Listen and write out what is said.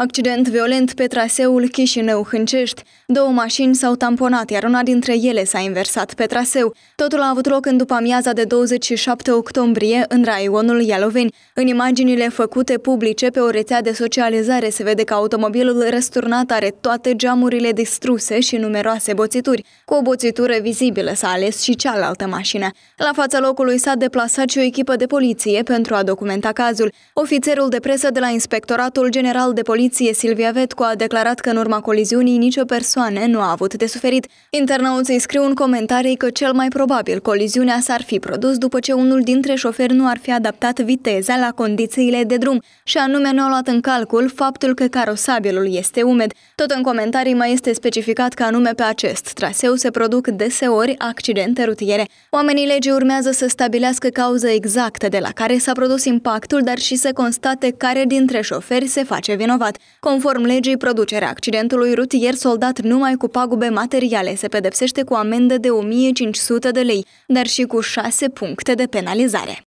Accident violent pe traseul Chișinău-Hâncești. Două mașini s-au tamponat, iar una dintre ele s-a inversat pe traseu. Totul a avut loc în după amiaza de 27 octombrie în raionul Ialoveni. În imaginile făcute publice pe o rețea de socializare se vede că automobilul răsturnat are toate geamurile distruse și numeroase boțituri. Cu o boțitură vizibilă s-a ales și cealaltă mașină. La fața locului s-a deplasat și o echipă de poliție pentru a documenta cazul. Ofițerul de presă de la Inspectoratul General de Poliție poliție Silvia Vetcu a declarat că în urma coliziunii nicio persoană nu a avut de suferit. Internauții scriu în comentarii că cel mai probabil coliziunea s-ar fi produs după ce unul dintre șoferi nu ar fi adaptat viteza la condițiile de drum și anume nu a luat în calcul faptul că carosabilul este umed. Tot în comentarii mai este specificat că anume pe acest traseu se produc deseori accidente rutiere. Oamenii legii urmează să stabilească cauza exactă de la care s-a produs impactul, dar și să constate care dintre șoferi se face vinovat. Conform legii, producerea accidentului rutier soldat numai cu pagube materiale se pedepsește cu amendă de 1500 de lei, dar și cu 6 puncte de penalizare.